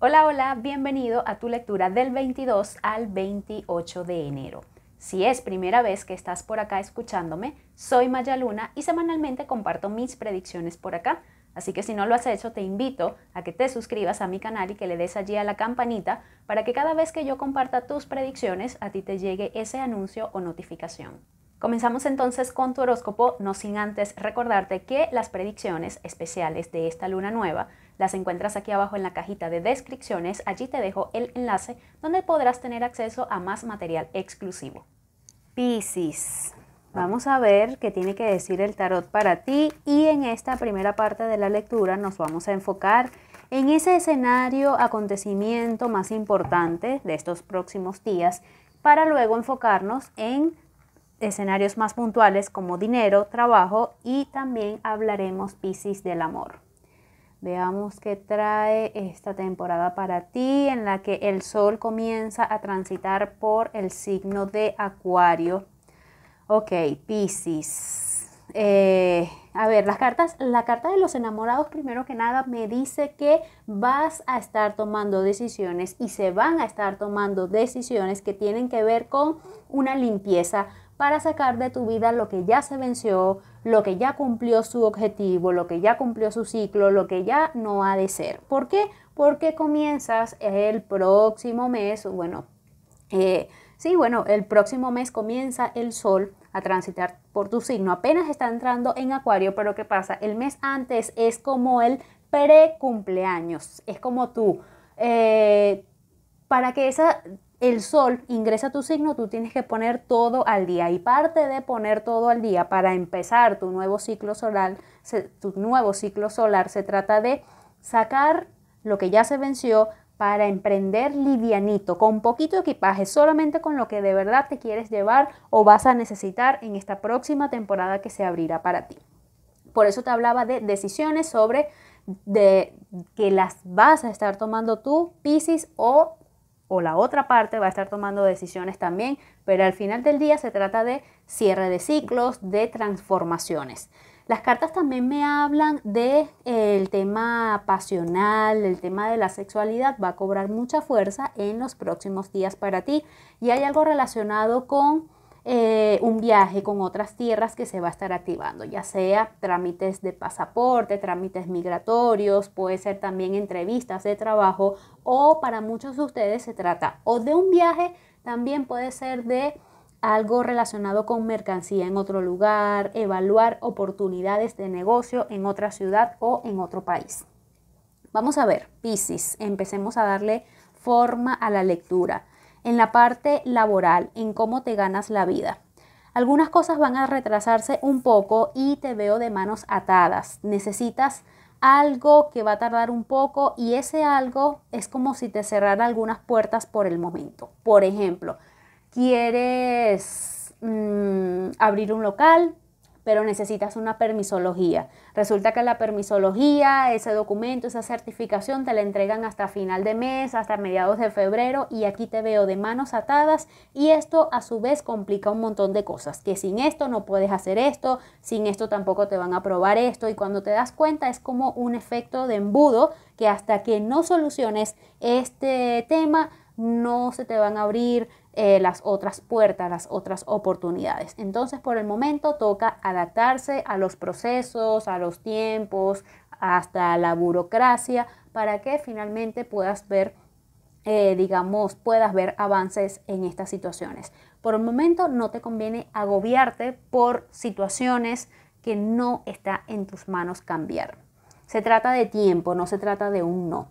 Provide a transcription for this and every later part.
Hola, hola, bienvenido a tu lectura del 22 al 28 de enero. Si es primera vez que estás por acá escuchándome, soy Maya Luna y semanalmente comparto mis predicciones por acá. Así que si no lo has hecho, te invito a que te suscribas a mi canal y que le des allí a la campanita para que cada vez que yo comparta tus predicciones a ti te llegue ese anuncio o notificación. Comenzamos entonces con tu horóscopo, no sin antes recordarte que las predicciones especiales de esta luna nueva las encuentras aquí abajo en la cajita de descripciones, allí te dejo el enlace donde podrás tener acceso a más material exclusivo. Piscis, vamos a ver qué tiene que decir el tarot para ti y en esta primera parte de la lectura nos vamos a enfocar en ese escenario, acontecimiento más importante de estos próximos días para luego enfocarnos en escenarios más puntuales como dinero, trabajo y también hablaremos Piscis del amor. Veamos qué trae esta temporada para ti en la que el sol comienza a transitar por el signo de Acuario. Ok, Pisces. Eh, a ver, las cartas, la carta de los enamorados primero que nada me dice que vas a estar tomando decisiones y se van a estar tomando decisiones que tienen que ver con una limpieza para sacar de tu vida lo que ya se venció, lo que ya cumplió su objetivo, lo que ya cumplió su ciclo, lo que ya no ha de ser. ¿Por qué? Porque comienzas el próximo mes, bueno, eh, sí, bueno, el próximo mes comienza el sol a transitar por tu signo. Apenas está entrando en acuario, pero ¿qué pasa? El mes antes es como el pre-cumpleaños, es como tú. Eh, para que esa el sol ingresa a tu signo, tú tienes que poner todo al día. Y parte de poner todo al día para empezar tu nuevo ciclo solar, se, tu nuevo ciclo solar se trata de sacar lo que ya se venció para emprender livianito, con poquito equipaje, solamente con lo que de verdad te quieres llevar o vas a necesitar en esta próxima temporada que se abrirá para ti. Por eso te hablaba de decisiones sobre de que las vas a estar tomando tú, Pisces, o o la otra parte va a estar tomando decisiones también, pero al final del día se trata de cierre de ciclos, de transformaciones. Las cartas también me hablan de eh, el tema pasional, el tema de la sexualidad va a cobrar mucha fuerza en los próximos días para ti y hay algo relacionado con eh, un viaje con otras tierras que se va a estar activando, ya sea trámites de pasaporte, trámites migratorios, puede ser también entrevistas de trabajo o para muchos de ustedes se trata o de un viaje, también puede ser de algo relacionado con mercancía en otro lugar, evaluar oportunidades de negocio en otra ciudad o en otro país. Vamos a ver, Piscis, empecemos a darle forma a la lectura en la parte laboral, en cómo te ganas la vida. Algunas cosas van a retrasarse un poco y te veo de manos atadas. Necesitas algo que va a tardar un poco y ese algo es como si te cerrara algunas puertas por el momento. Por ejemplo, quieres mm, abrir un local, pero necesitas una permisología. Resulta que la permisología, ese documento, esa certificación te la entregan hasta final de mes, hasta mediados de febrero y aquí te veo de manos atadas y esto a su vez complica un montón de cosas, que sin esto no puedes hacer esto, sin esto tampoco te van a aprobar esto y cuando te das cuenta es como un efecto de embudo que hasta que no soluciones este tema no se te van a abrir eh, las otras puertas, las otras oportunidades. Entonces, por el momento toca adaptarse a los procesos, a los tiempos, hasta la burocracia, para que finalmente puedas ver, eh, digamos, puedas ver avances en estas situaciones. Por el momento no te conviene agobiarte por situaciones que no está en tus manos cambiar. Se trata de tiempo, no se trata de un no.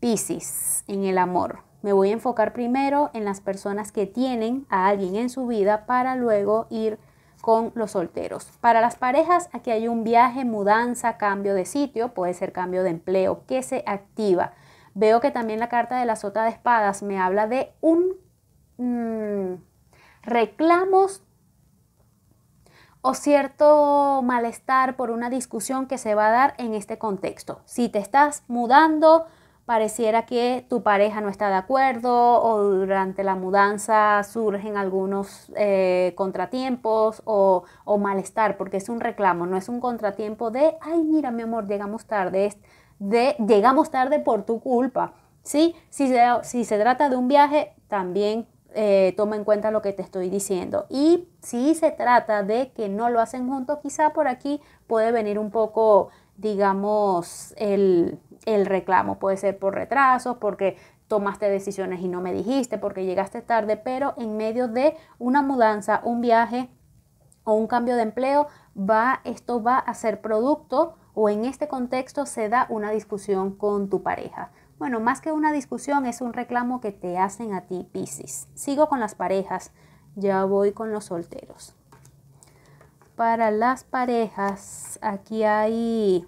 Piscis, en el amor. Me voy a enfocar primero en las personas que tienen a alguien en su vida para luego ir con los solteros. Para las parejas, aquí hay un viaje, mudanza, cambio de sitio, puede ser cambio de empleo, que se activa. Veo que también la carta de la sota de espadas me habla de un mm, reclamos o cierto malestar por una discusión que se va a dar en este contexto. Si te estás mudando, pareciera que tu pareja no está de acuerdo o durante la mudanza surgen algunos eh, contratiempos o, malestar, porque es un reclamo, no es un contratiempo de, ay, mira mi amor, llegamos tarde, es de, llegamos tarde por tu culpa. ¿Sí? Si, se, si se trata de un viaje, también eh, toma en cuenta lo que te estoy diciendo. Y si se trata de que no lo hacen juntos, quizá por aquí puede venir un poco digamos, el, el reclamo. Puede ser por retrasos, porque tomaste decisiones y no me dijiste, porque llegaste tarde, pero en medio de una mudanza, un viaje o un cambio de empleo, va, esto va a ser producto o en este contexto se da una discusión con tu pareja. Bueno, más que una discusión es un reclamo que te hacen a ti, Piscis. Sigo con las parejas, ya voy con los solteros para las parejas, aquí hay...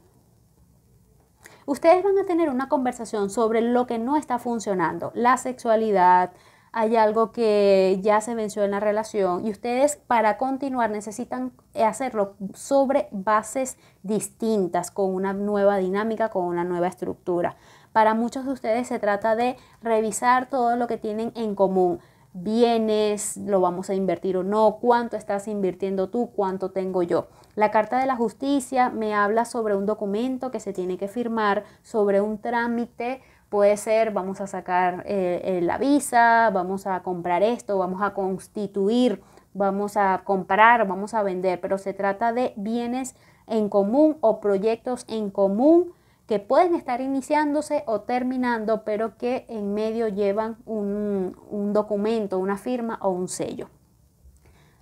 Ustedes van a tener una conversación sobre lo que no está funcionando, la sexualidad, hay algo que ya se venció en la relación y ustedes para continuar necesitan hacerlo sobre bases distintas, con una nueva dinámica, con una nueva estructura. Para muchos de ustedes se trata de revisar todo lo que tienen en común, bienes, lo vamos a invertir o no, cuánto estás invirtiendo tú, cuánto tengo yo. La Carta de la Justicia me habla sobre un documento que se tiene que firmar, sobre un trámite puede ser vamos a sacar eh, eh, la visa, vamos a comprar esto, vamos a constituir, vamos a comprar, vamos a vender, pero se trata de bienes en común o proyectos en común que pueden estar iniciándose o terminando, pero que en medio llevan un, documento, una firma o un sello.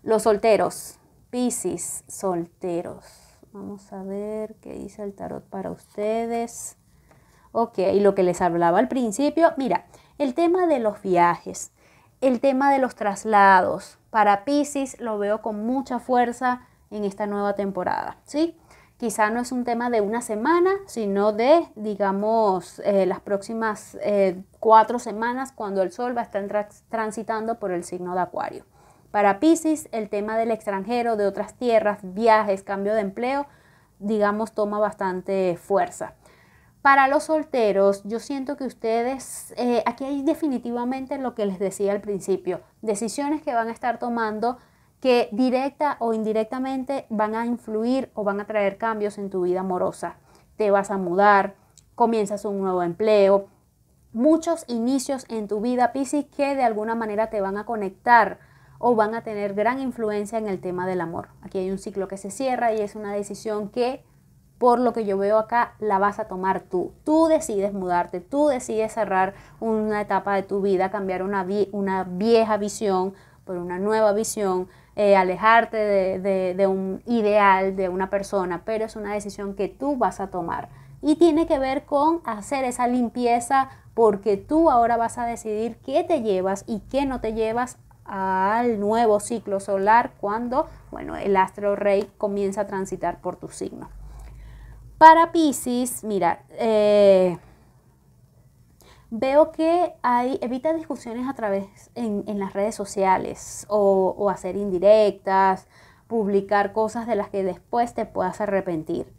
Los solteros, Piscis, solteros. Vamos a ver qué dice el tarot para ustedes. Ok, lo que les hablaba al principio, mira, el tema de los viajes, el tema de los traslados, para Pisces lo veo con mucha fuerza en esta nueva temporada, ¿sí? Quizá no es un tema de una semana, sino de, digamos, eh, las próximas eh, cuatro semanas cuando el Sol va a estar transitando por el signo de Acuario. Para Pisces, el tema del extranjero, de otras tierras, viajes, cambio de empleo, digamos, toma bastante fuerza. Para los solteros, yo siento que ustedes, eh, aquí hay definitivamente lo que les decía al principio, decisiones que van a estar tomando que directa o indirectamente van a influir o van a traer cambios en tu vida amorosa. Te vas a mudar, comienzas un nuevo empleo, muchos inicios en tu vida, Piscis, que de alguna manera te van a conectar o van a tener gran influencia en el tema del amor. Aquí hay un ciclo que se cierra y es una decisión que, por lo que yo veo acá, la vas a tomar tú. Tú decides mudarte, tú decides cerrar una etapa de tu vida, cambiar una, una vieja visión por una nueva visión, eh, alejarte de, un ideal, de una persona, pero es una decisión que tú vas a tomar. Y tiene que ver con hacer esa limpieza porque tú ahora vas a decidir qué te llevas y qué no te llevas al nuevo ciclo solar cuando, bueno, el astro rey comienza a transitar por tu signo. Para Pisces, mira, eh, veo que hay, evita discusiones a través en, las redes sociales o, hacer indirectas, publicar cosas de las que después te puedas arrepentir.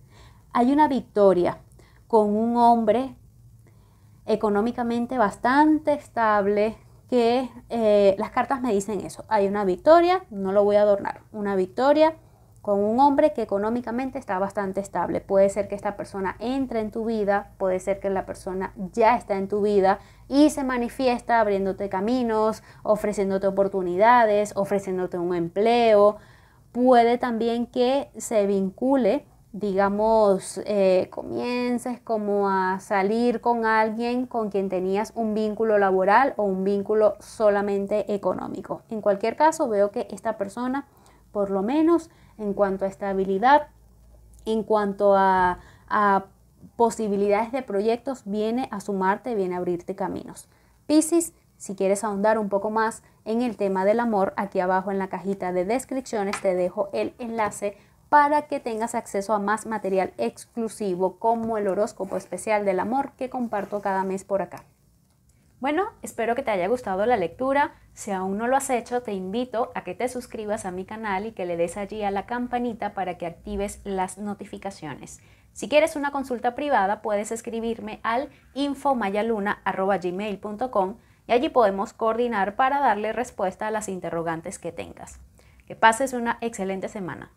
Hay una victoria con un hombre económicamente bastante estable que eh, las cartas me dicen eso. Hay una victoria, no lo voy a adornar, una victoria con un hombre que económicamente está bastante estable. Puede ser que esta persona entre en tu vida, puede ser que la persona ya está en tu vida y se manifiesta abriéndote caminos, ofreciéndote oportunidades, ofreciéndote un empleo. Puede también que se vincule, digamos, eh, comiences como a salir con alguien con quien tenías un vínculo laboral o un vínculo solamente económico. En cualquier caso, veo que esta persona por lo menos en cuanto a estabilidad, en cuanto a, posibilidades de proyectos, viene a sumarte, viene a abrirte caminos. Piscis, si quieres ahondar un poco más en el tema del amor, aquí abajo en la cajita de descripciones te dejo el enlace para que tengas acceso a más material exclusivo como el horóscopo especial del amor que comparto cada mes por acá. Bueno, espero que te haya gustado la lectura. Si aún no lo has hecho, te invito a que te suscribas a mi canal y que le des allí a la campanita para que actives las notificaciones. Si quieres una consulta privada, puedes escribirme al infomayaluna.gmail.com y allí podemos coordinar para darle respuesta a las interrogantes que tengas. Que pases una excelente semana.